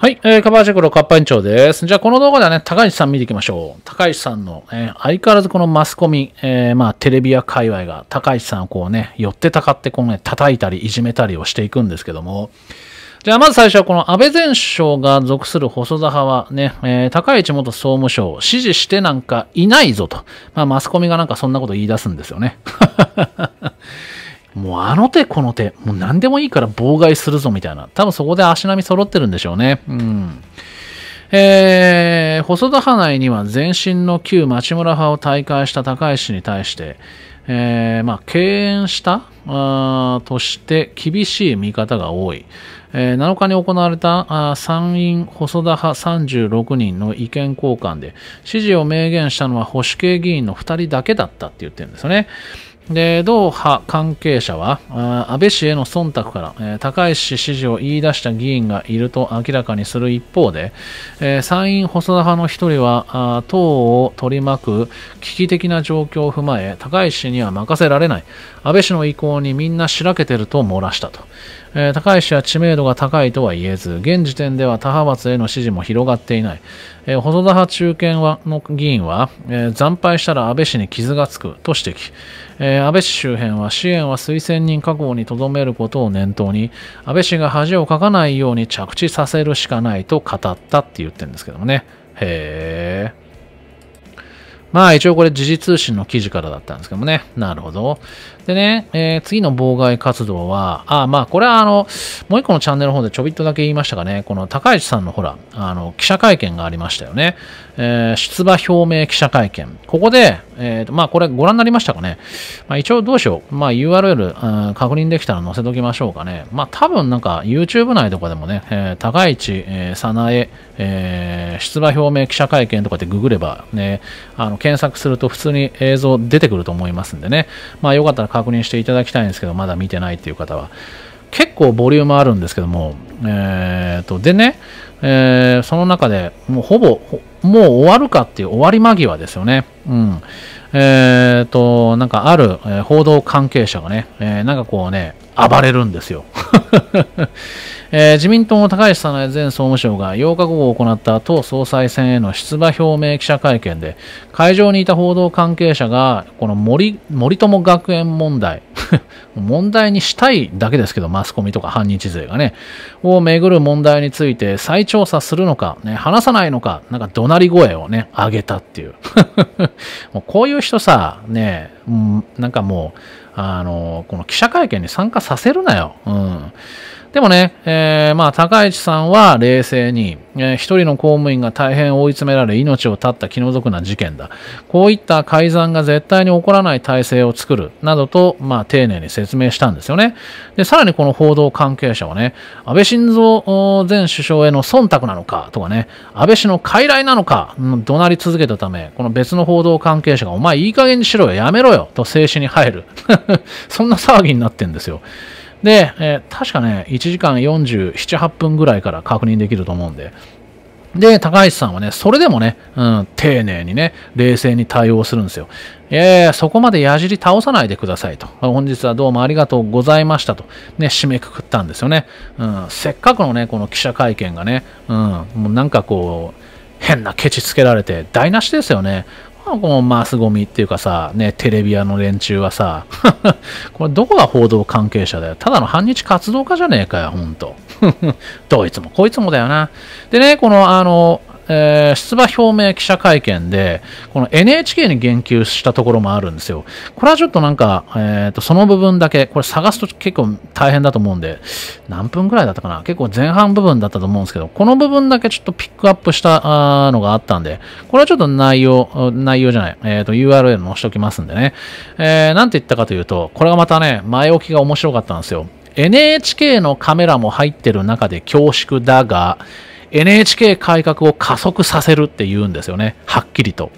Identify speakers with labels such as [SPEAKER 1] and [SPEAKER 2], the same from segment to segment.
[SPEAKER 1] はい、えー、カバーチェクロカッパ委員長です。じゃあこの動画ではね、高市さん見ていきましょう。高市さんの、えー、相変わらずこのマスコミ、えー、まあテレビや界隈が高市さんをこうね、寄ってたかってこうね、叩いたりいじめたりをしていくんですけども、じゃあまず最初はこの安倍前首相が属する細田派はね、えー、高市元総務省支持してなんかいないぞと、まあマスコミがなんかそんなこと言い出すんですよね。もうあの手この手、もう何でもいいから妨害するぞみたいな。多分そこで足並み揃ってるんでしょうね。うん。えー、細田派内には前身の旧町村派を退会した高石に対して、えー、まあ、敬遠したあとして厳しい見方が多い。えー、7日に行われた参院細田派36人の意見交換で支持を明言したのは保守系議員の2人だけだったって言ってるんですよね。で、同派関係者は、安倍氏への忖度から、えー、高市支持を言い出した議員がいると明らかにする一方で、えー、参院細田派の一人は、党を取り巻く危機的な状況を踏まえ、高市氏には任せられない。安倍氏の意向にみんなしらけてると漏らしたと。えー、高石は知名度が高いとは言えず、現時点では他派閥への支持も広がっていない。えー、細田派中堅はの議員は、えー、惨敗したら安倍氏に傷がつくと指摘、えー、安倍氏周辺は支援は推薦人確保にとどめることを念頭に、安倍氏が恥をかかないように着地させるしかないと語ったって言ってるんですけどもね。へー。まあ一応これ時事通信の記事からだったんですけどもね。なるほど。でね、えー、次の妨害活動は、あまあこれはあの、もう一個のチャンネルの方でちょびっとだけ言いましたがね、この高市さんのほら、あの、記者会見がありましたよね。えー、出馬表明記者会見。ここで、えっ、ー、と、まあ、これご覧になりましたかね。まあ、一応どうしよう。まあ、URL、確認できたら載せときましょうかね。まあ、多分なんか YouTube 内とかでもね、えー、高市、えー、早苗、えー、出馬表明記者会見とかってググれば、ね、あの、検索すると普通に映像出てくると思いますんでね。まあ、よかったら確認していただきたいんですけど、まだ見てないっていう方は。結構ボリュームあるんですけども、えー、と、でね、えー、その中で、もうほぼ、もう終わるかっていう終わり間際ですよね。うん。えっ、ー、と、なんかある、え報道関係者がね、えー、なんかこうね、暴れるんですよ。えー、自民党の高市早苗前総務省が8日午後行った党総裁選への出馬表明記者会見で会場にいた報道関係者がこの森森友学園問題 問題にしたいだけですけど、マスコミとか反日勢がね、をめぐる問題について再調査するのか、ね、話さないのか、なんか怒鳴り声をね、上げたっていう。もうこういう人さ、ね、うん、なんかもう、あの、この記者会見に参加させるなよ。うん。でもね、えー、まあ、高市さんは冷静に、えー、一人の公務員が大変追い詰められ命を絶った気の毒な事件だ。こういった改ざんが絶対に起こらない体制を作る、などと、まあ、丁寧に説明したんですよね。で、さらにこの報道関係者はね、安倍晋三前首相への忖度なのか、とかね、安倍氏の傀儡なのか、うん、怒鳴り続けたため、この別の報道関係者が、お前いい加減にしろよ、やめろよ、と静止に入る。そんな騒ぎになってんですよ。で、えー、確かね、1時間47、8分ぐらいから確認できると思うんで、で、高橋さんはね、それでもね、うん、丁寧にね、冷静に対応するんですよ。えー、そこまで矢尻倒さないでくださいと。本日はどうもありがとうございましたと。ね、締めくくったんですよね。うん、せっかくのね、この記者会見がね、うん、もうなんかこう、変なケチつけられて台無しですよね。このマスゴミっていうかさ、ね、テレビ屋の連中はさ、これどこが報道関係者だよ。ただの反日活動家じゃねえかよ、ほんと。どいつもこいつもだよな。でね、この、あの、えー、出馬表明記者会見で、この NHK に言及したところもあるんですよ。これはちょっとなんか、えー、とその部分だけ、これ探すと結構大変だと思うんで、何分くらいだったかな結構前半部分だったと思うんですけど、この部分だけちょっとピックアップしたのがあったんで、これはちょっと内容、内容じゃない、えっ、ー、と URL 載せておきますんでね。えー、なんて言ったかというと、これがまたね、前置きが面白かったんですよ。NHK のカメラも入ってる中で恐縮だが、NHK 改革を加速させるって言うんですよね。はっきりと。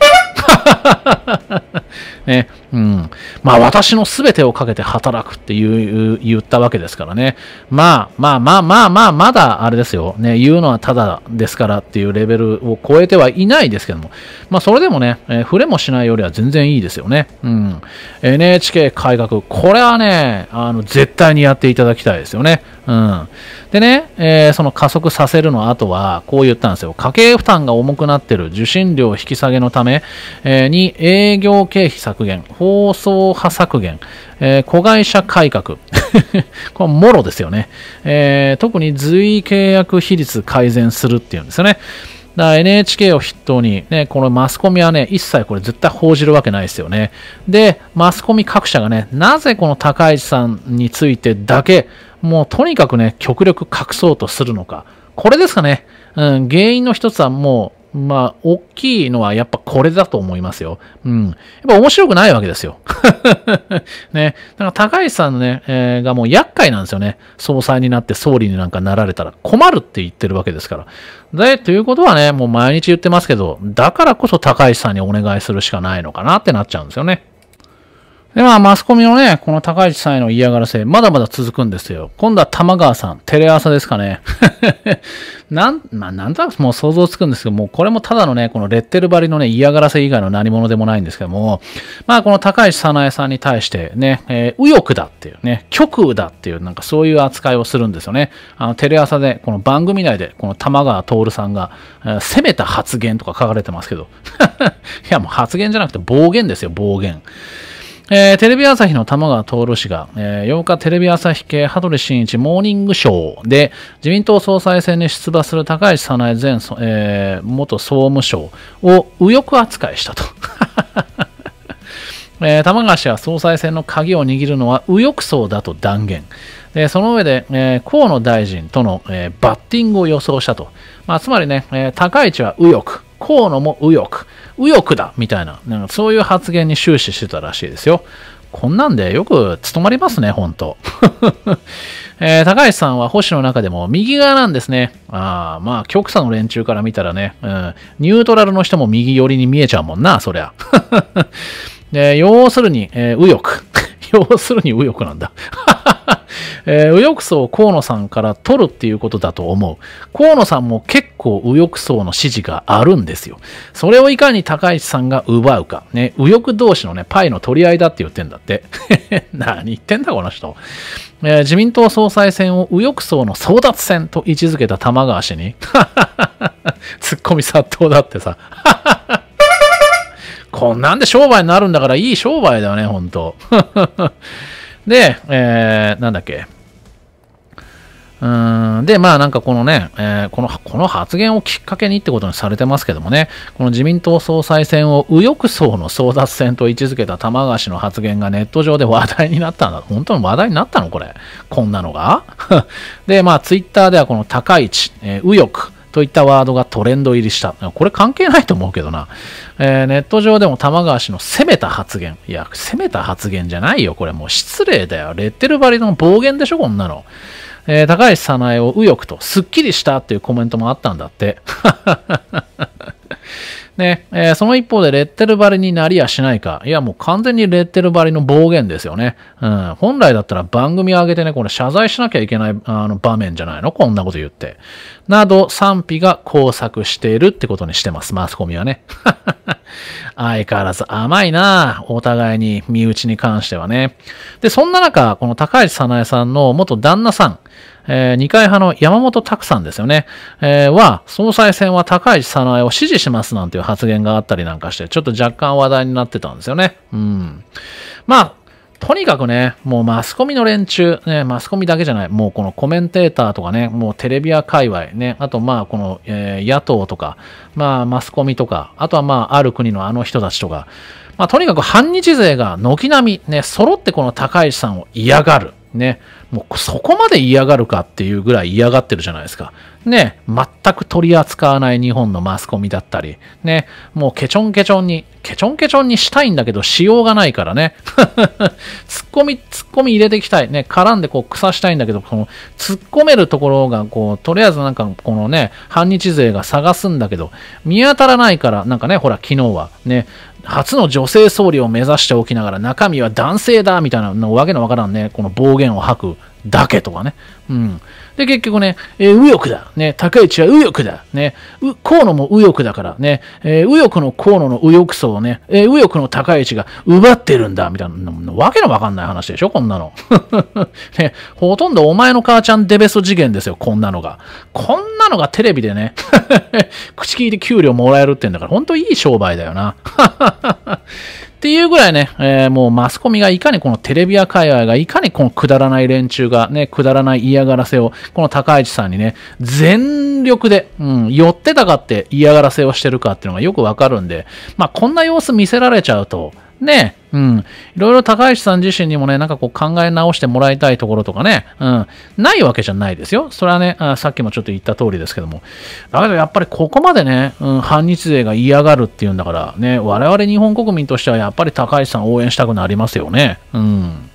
[SPEAKER 1] ね、うん。まあ私の全てをかけて働くっていう言ったわけですからね。まあまあまあまあまあ、まだあれですよ。ね、言うのはただですからっていうレベルを超えてはいないですけども。まあそれでもね、えー、触れもしないよりは全然いいですよね。うん。NHK 改革、これはね、あの、絶対にやっていただきたいですよね。うん。でね、えー、その加速させるの後は、こう言ったんですよ。家計負担が重くなってる受信料引き下げのため、えー、に営業経費削減、放送派削減、えー、子会社改革、これもろですよね、えー、特に随意契約比率改善するっていうんですよね。だから NHK を筆頭に、ね、このマスコミはね、一切これ絶対報じるわけないですよね。で、マスコミ各社がね、なぜこの高市さんについてだけ、もうとにかくね、極力隠そうとするのか。これですかね。うん、原因の一つはもうまあ、大きいのはやっぱこれだと思いますよ。うん。やっぱ面白くないわけですよ。ね。だから高橋さんね、えー、がもう厄介なんですよね。総裁になって総理になんかなられたら困るって言ってるわけですから。で、ということはね、もう毎日言ってますけど、だからこそ高橋さんにお願いするしかないのかなってなっちゃうんですよね。で、まあ、マスコミのね、この高市さんへの嫌がらせ、まだまだ続くんですよ。今度は玉川さん、テレ朝ですかね。なん、まあ、なんとなくもう想像つくんですけども、これもただのね、このレッテル張りのね、嫌がらせ以外の何者でもないんですけども、まあ、この高市早苗さんに対してね、えー、右翼だっていうね、極右だっていう、なんかそういう扱いをするんですよね。あの、テレ朝で、この番組内で、この玉川徹さんが、えー、攻めた発言とか書かれてますけど、いや、もう発言じゃなくて暴言ですよ、暴言。えー、テレビ朝日の玉川徹氏が、えー、8日テレビ朝日系羽鳥慎一モーニングショーで自民党総裁選に出馬する高市早苗前、えー、元総務省を右翼扱いしたと。えー、玉川氏は総裁選の鍵を握るのは右翼層だと断言。でその上で、えー、河野大臣との、えー、バッティングを予想したと。まあ、つまりね、えー、高市は右翼、河野も右翼。右翼だみたいな、なんかそういう発言に終始してたらしいですよ。こんなんでよく務まりますね、ほんと。えー、高橋さんは保守の中でも右側なんですね。ああ、まあ、極左の連中から見たらね、うん、ニュートラルの人も右寄りに見えちゃうもんな、そりゃ。で要するに、えー、右翼。要するに右翼なんだ。えー、右翼層を河野さんから取るっていうことだと思う。河野さんも結構右翼層の支持があるんですよ。それをいかに高市さんが奪うか。ね、右翼同士のね、パイの取り合いだって言ってんだって。何言ってんだこの人。えー、自民党総裁選を右翼層の争奪戦と位置づけた玉川氏に、突っ込み殺到だってさ。こんなんで商売になるんだからいい商売だよね、ほんと。で、えー、なんだっけ。うんで、まあなんかこのね、えー、この、この発言をきっかけにってことにされてますけどもね、この自民党総裁選を右翼層の争奪戦と位置づけた玉川氏の発言がネット上で話題になったんだ。本当に話題になったのこれ。こんなのが で、まあツイッターではこの高市、えー、右翼、といったワードがトレンド入りした。これ関係ないと思うけどな。えー、ネット上でも玉川氏の攻めた発言。いや、攻めた発言じゃないよ。これもう失礼だよ。レッテル張りの暴言でしょ、こんなの。えー、高橋早苗を右翼と、すっきりしたっていうコメントもあったんだって。ね、えー、その一方でレッテル張りになりやしないか。いや、もう完全にレッテル張りの暴言ですよね。うん。本来だったら番組を上げてね、これ謝罪しなきゃいけないあの場面じゃないのこんなこと言って。など、賛否が交錯しているってことにしてます。マスコミはね。相変わらず甘いなお互いに身内に関してはね。で、そんな中、この高市なえさんの元旦那さん。えー、二階派の山本拓さんですよね、えー、は、総裁選は高市早苗を支持しますなんていう発言があったりなんかして、ちょっと若干話題になってたんですよね。うん。まあ、とにかくね、もうマスコミの連中、ね、マスコミだけじゃない、もうこのコメンテーターとかね、もうテレビや界隈ね、あとまあこの、えー、野党とか、まあマスコミとか、あとはまあある国のあの人たちとか、まあとにかく反日勢が軒並みね、揃ってこの高市さんを嫌がる。ね、もうそこまで嫌がるかっていうぐらい嫌がってるじゃないですか。ね、全く取り扱わない日本のマスコミだったり、ね、もうケチョンケチョンに、ケチョンケチョンにしたいんだけどしようがないからね。ツッコミ、ツッコミ入れていきたい。ね、絡んでこう腐したいんだけど、この突っ込めるところがこう、とりあえずなんかこのね、反日勢が探すんだけど、見当たらないから、なんかね、ほら昨日はね、初の女性総理を目指しておきながら中身は男性だみたいなわけのわからんねこの暴言を吐くだけとかね。うん。で、結局ね、えー、右翼だ。ね、高市は右翼だ。ね、河野も右翼だからね、えー、右翼の河野の右翼層をね、えー、右翼の高市が奪ってるんだ、みたいな、わけのわかんない話でしょ、こんなの。ね、ほとんどお前の母ちゃんデベソ次元ですよ、こんなのが。こんなのがテレビでね、口聞いて給料もらえるってんだから、ほんといい商売だよな。っていうぐらいね、えー、もうマスコミがいかにこのテレビや界隈がいかにこのくだらない連中がね、くだらない嫌がらせを、この高市さんにね、全力で、うん、寄ってたかって嫌がらせをしてるかっていうのがよくわかるんで、まあこんな様子見せられちゃうと、ね、うん。いろいろ高橋さん自身にもね、なんかこう考え直してもらいたいところとかね、うん。ないわけじゃないですよ。それはね、あさっきもちょっと言った通りですけども。だけどやっぱりここまでね、うん、反日勢が嫌がるっていうんだから、ね、我々日本国民としてはやっぱり高橋さん応援したくなりますよね。うん。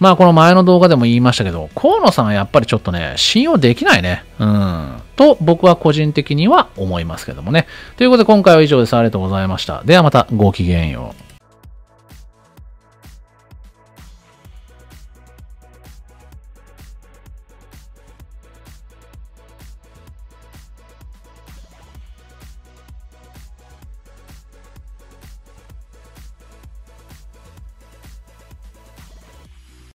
[SPEAKER 1] まあこの前の動画でも言いましたけど、河野さんはやっぱりちょっとね、信用できないね。うん。と僕は個人的には思いますけどもね。ということで今回は以上です。ありがとうございました。ではまたごきげんよう。